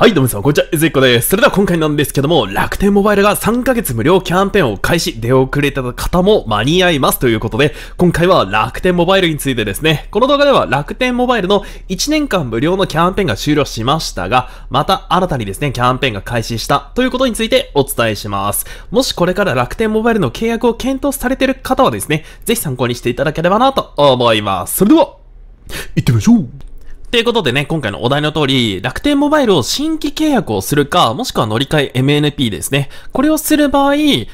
はい、どうもさん、こんにちは、えずいこです。それでは今回なんですけども、楽天モバイルが3ヶ月無料キャンペーンを開始、出遅れた方も間に合いますということで、今回は楽天モバイルについてですね、この動画では楽天モバイルの1年間無料のキャンペーンが終了しましたが、また新たにですね、キャンペーンが開始したということについてお伝えします。もしこれから楽天モバイルの契約を検討されている方はですね、ぜひ参考にしていただければなと思います。それでは、行ってみましょうということでね、今回のお題の通り、楽天モバイルを新規契約をするか、もしくは乗り換え MNP ですね。これをする場合、4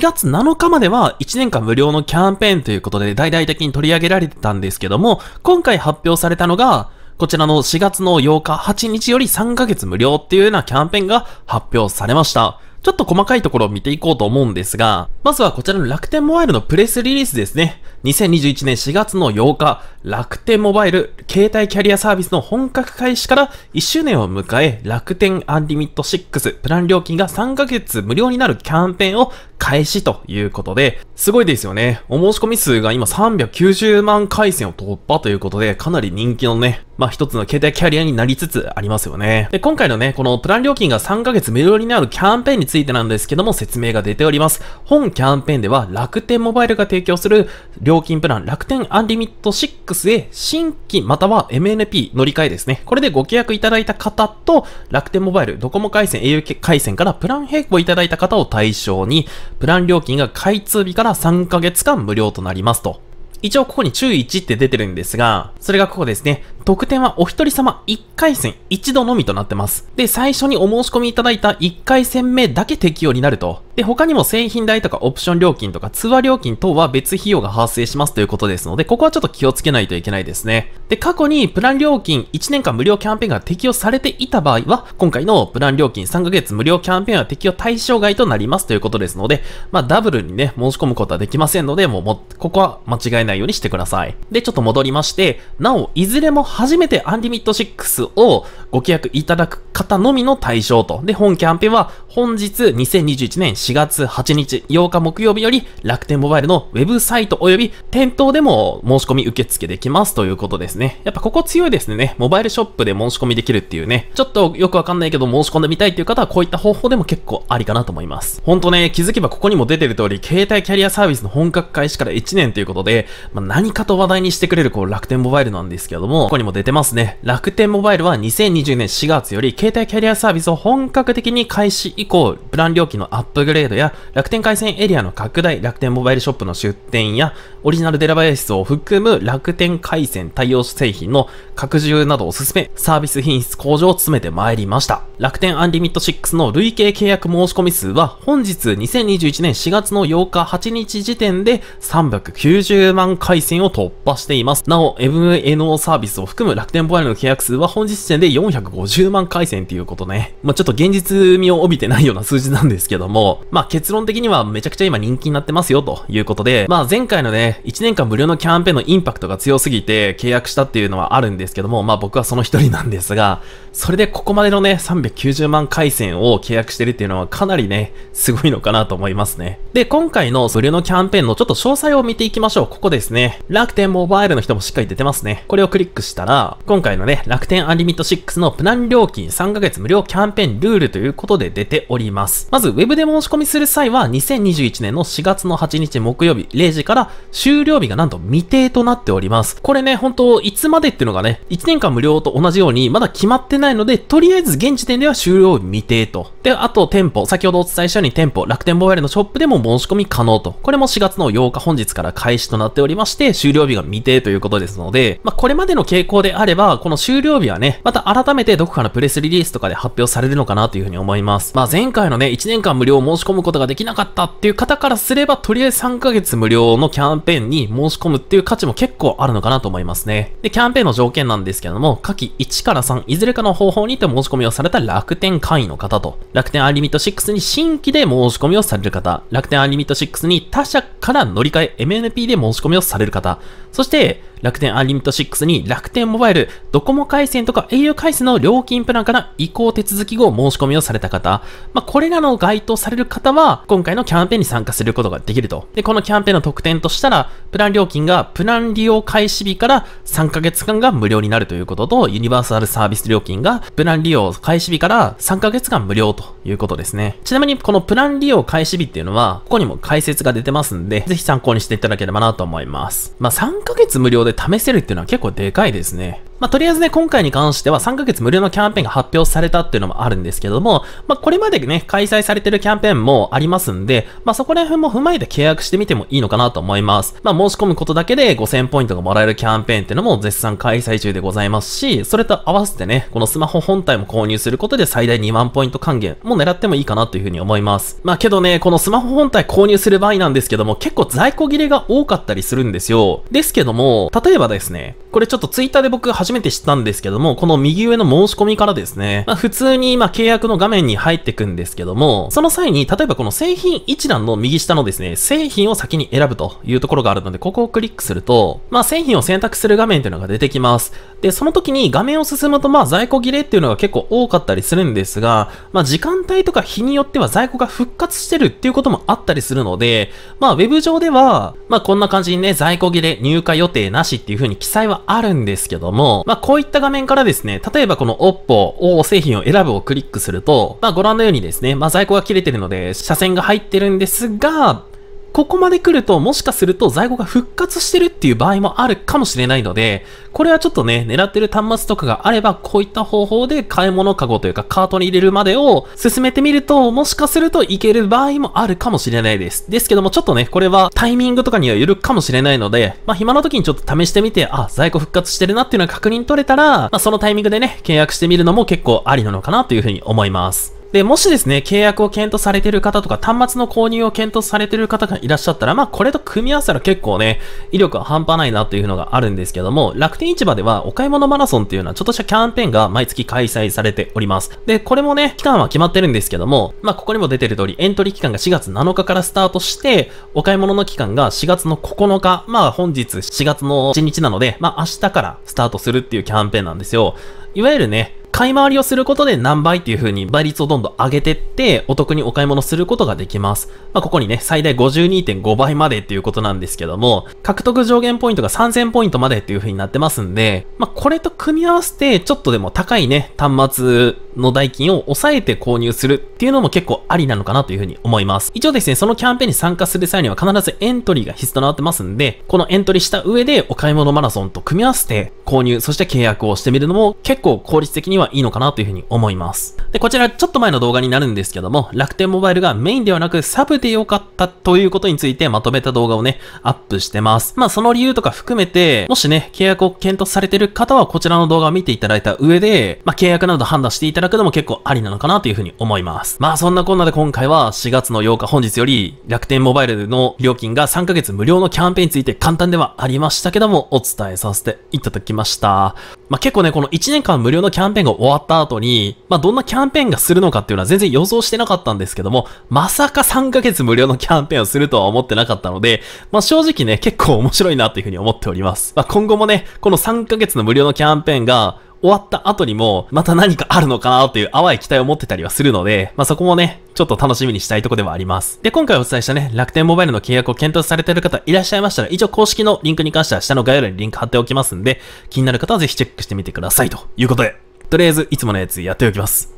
月7日までは1年間無料のキャンペーンということで大々的に取り上げられてたんですけども、今回発表されたのが、こちらの4月の8日8日より3ヶ月無料っていうようなキャンペーンが発表されました。ちょっと細かいところを見ていこうと思うんですが、まずはこちらの楽天モバイルのプレスリリースですね。2021年4月の8日、楽天モバイル携帯キャリアサービスの本格開始から1周年を迎え、楽天アンリミット6プラン料金が3ヶ月無料になるキャンペーンを開始ということで、すごいですよね。お申し込み数が今390万回線を突破ということで、かなり人気のね、まあ一つの携帯キャリアになりつつありますよね。で、今回のね、このプラン料金が3ヶ月無料になるキャンペーンについてなんですけども、説明が出ております。本キャンペーンでは楽天モバイルが提供する料金プラン楽天アンリミット6へ新規または MNP 乗り換えですね。これでご契約いただいた方と楽天モバイルドコモ回線 au 回線からプラン変更いただいた方を対象に、プラン料金が開通日から3ヶ月間無料となりますと。一応ここに注意1って出てるんですが、それがここですね。特典はお一人様1回戦1度のみとなってます。で、最初にお申し込みいただいた1回戦目だけ適用になると。で、他にも製品代とかオプション料金とか通話料金等は別費用が発生しますということですので、ここはちょっと気をつけないといけないですね。で、過去にプラン料金1年間無料キャンペーンが適用されていた場合は、今回のプラン料金3ヶ月無料キャンペーンは適用対象外となりますということですので、まあ、ダブルにね、申し込むことはできませんので、もうも、ここは間違えないようにしてください。で、ちょっと戻りまして、なお、いずれも初めてアンリミット6をご契約いただく方のみの対象と。で、本キャンペーンは本日2021年4月8日8日木曜日より楽天モバイルのウェブサイト及び店頭でも申し込み受付できますということですね。やっぱここ強いですね。モバイルショップで申し込みできるっていうね。ちょっとよくわかんないけど申し込んでみたいっていう方はこういった方法でも結構ありかなと思います。ほんとね、気づけばここにも出てる通り、携帯キャリアサービスの本格開始から1年ということで、まあ、何かと話題にしてくれるこう楽天モバイルなんですけども、ここにも出てますね。楽天モバイルは2020年4月より携帯キャリアサービスを本格的に開始以降、プラン料金のアップグレードや楽天回線エリアの拡大、楽天モバイルショップの出店やオリジナルデラバイスを含む楽天回線対応製品の拡充などを進め、サービス品質向上を詰めてまいりました。楽天アンリミット6の累計契約申し込み数は本日2021年4月の8日8日時点で390万回線を突破しています。なお、MNO サービスを含む楽天モバイルの契約数は本日時点で450万回線っていうことね。まあ、ちょっと現実味を帯びてないような数字なんですけども、まあ、結論的にはめちゃくちゃ今人気になってますよということで、まあ、前回のね、1年間無料のキャンペーンのインパクトが強すぎて契約したっていうのはあるんですけども、まあ、僕はその一人なんですが、それでここまでのね、390万回線を契約してるっていうのはかなりね、すごいのかなと思いますね。で、今回の無料のキャンペーンのちょっと詳細を見ていきましょう。ここですね。楽天モバイルの人もしっかり出てますね。これをクリックしたから、今回のね、楽天アンリミット6のプラン料金3ヶ月無料キャンペーンルールということで出ております。まず、ウェブで申し込みする際は、2021年の4月の8日木曜日0時から終了日がなんと未定となっております。これね、本当いつまでっていうのがね、1年間無料と同じように、まだ決まってないので、とりあえず現時点では終了日未定と。で、あと店舗、先ほどお伝えしたように店舗、楽天ボーイルのショップでも申し込み可能と。これも4月の8日本日から開始となっておりまして、終了日が未定ということですので、まあ、これまでの傾向行であれば、この終了日はね、また改めてどこかのプレスリリースとかで発表されるのかなというふうに思います。まあ前回のね、1年間無料を申し込むことができなかったっていう方からすれば、とりあえず3ヶ月無料のキャンペーンに申し込むっていう価値も結構あるのかなと思いますね。で、キャンペーンの条件なんですけども、下記1から3、いずれかの方法にて申し込みをされた楽天会員の方と、楽天アンリミット6に新規で申し込みをされる方、楽天アンリミット6に他社から乗り換え MNP で申し込みをされる方、そして、楽天アンリミット6に楽天モバイル、ドコモ回線とか au 回線の料金プランから移行手続き後申し込みをされた方、まあ、これらの該当される方は、今回のキャンペーンに参加することができると。で、このキャンペーンの特典としたら、プラン料金がプラン利用開始日から3ヶ月間が無料になるということと、ユニバーサルサービス料金がプラン利用開始日から3ヶ月間無料ということですね。ちなみに、このプラン利用開始日っていうのは、ここにも解説が出てますんで、ぜひ参考にしていただければなと思います。まあ、3ヶ月無料で試せるっていうのは結構でかいですね。まあ、とりあえずね、今回に関しては3ヶ月無料のキャンペーンが発表されたっていうのもあるんですけども、まあ、これまでね、開催されてるキャンペーンもありますんで、まあ、そこら辺も踏まえて契約してみてもいいのかなと思います。まあ、申し込むことだけで5000ポイントがもらえるキャンペーンっていうのも絶賛開催中でございますし、それと合わせてね、このスマホ本体も購入することで最大2万ポイント還元も狙ってもいいかなというふうに思います。まあ、けどね、このスマホ本体購入する場合なんですけども、結構在庫切れが多かったりするんですよ。ですけども、例えばですね、これちょっとツイッターで僕初初めて知ったんですけども、この右上の申し込みからですね、まあ、普通にま契約の画面に入ってくんですけども、その際に、例えばこの製品一覧の右下のですね、製品を先に選ぶというところがあるので、ここをクリックすると、まあ、製品を選択する画面というのが出てきます。で、その時に画面を進むと、まあ、在庫切れっていうのが結構多かったりするんですが、まあ、時間帯とか日によっては在庫が復活してるっていうこともあったりするので、まあ、ウェブ上では、まあ、こんな感じにね、在庫切れ、入荷予定なしっていう風に記載はあるんですけども、まあ、こういった画面からですね、例えばこの OPPO、を製品を選ぶをクリックすると、まあ、ご覧のようにですね、まあ、在庫が切れてるので、車線が入ってるんですが、ここまで来るともしかすると在庫が復活してるっていう場合もあるかもしれないので、これはちょっとね、狙ってる端末とかがあれば、こういった方法で買い物カゴというかカートに入れるまでを進めてみると、もしかするといける場合もあるかもしれないです。ですけどもちょっとね、これはタイミングとかにはよるかもしれないので、まあ暇な時にちょっと試してみて、あ、在庫復活してるなっていうのは確認取れたら、まあそのタイミングでね、契約してみるのも結構ありなのかなというふうに思います。で、もしですね、契約を検討されている方とか、端末の購入を検討されている方がいらっしゃったら、まあ、これと組み合わせたら結構ね、威力は半端ないなというのがあるんですけども、楽天市場ではお買い物マラソンっていうのはちょっとしたキャンペーンが毎月開催されております。で、これもね、期間は決まってるんですけども、まあ、ここにも出てる通り、エントリー期間が4月7日からスタートして、お買い物の期間が4月の9日、まあ、本日4月の1日なので、まあ、明日からスタートするっていうキャンペーンなんですよ。いわゆるね、買い回りをすることで何倍っていう風に倍率をどんどん上げてって、お得にお買い物することができます。まあ、ここにね、最大52.5倍までっていうことなんですけども、獲得上限ポイントが3000ポイントまでっていう風になってますんで、まあ、これと組み合わせて、ちょっとでも高いね、端末の代金を抑えて購入するっていうのも結構ありなのかなという風に思います。一応ですね、そのキャンペーンに参加する際には必ずエントリーが必須となってますんで、このエントリーした上でお買い物マラソンと組み合わせて購入、そして契約をしてみるのも結構効率的にははいいのかなというふうに思います。で、こちらちょっと前の動画になるんですけども、楽天モバイルがメインではなくサブで良かったということについてまとめた動画をね、アップしてます。まあその理由とか含めて、もしね、契約を検討されてる方はこちらの動画を見ていただいた上で、まあ契約など判断していただくのも結構ありなのかなというふうに思います。まあそんなこんなで今回は4月の8日本日より楽天モバイルの料金が3ヶ月無料のキャンペーンについて簡単ではありましたけどもお伝えさせていただきました。まあ、結構ね、この1年間無料のキャンペーンが終わった後に、まあ、どんなキャンペーンがするのかっていうのは全然予想してなかったんですけども、まさか3ヶ月無料のキャンペーンをするとは思ってなかったので、まあ、正直ね、結構面白いなっていうふうに思っております。まあ、今後もね、この3ヶ月の無料のキャンペーンが終わった後にも、また何かあるのかなという淡い期待を持ってたりはするので、まあ、そこもね、ちょっと楽しみにしたいとこではあります。で、今回お伝えしたね、楽天モバイルの契約を検討されている方いらっしゃいましたら、一応公式のリンクに関しては下の概要欄にリンク貼っておきますんで、気になる方はぜひチェックしてみてくださいということで、とりあえずいつものやつやっておきます。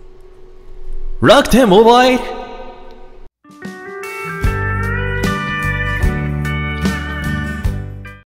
楽天モバイル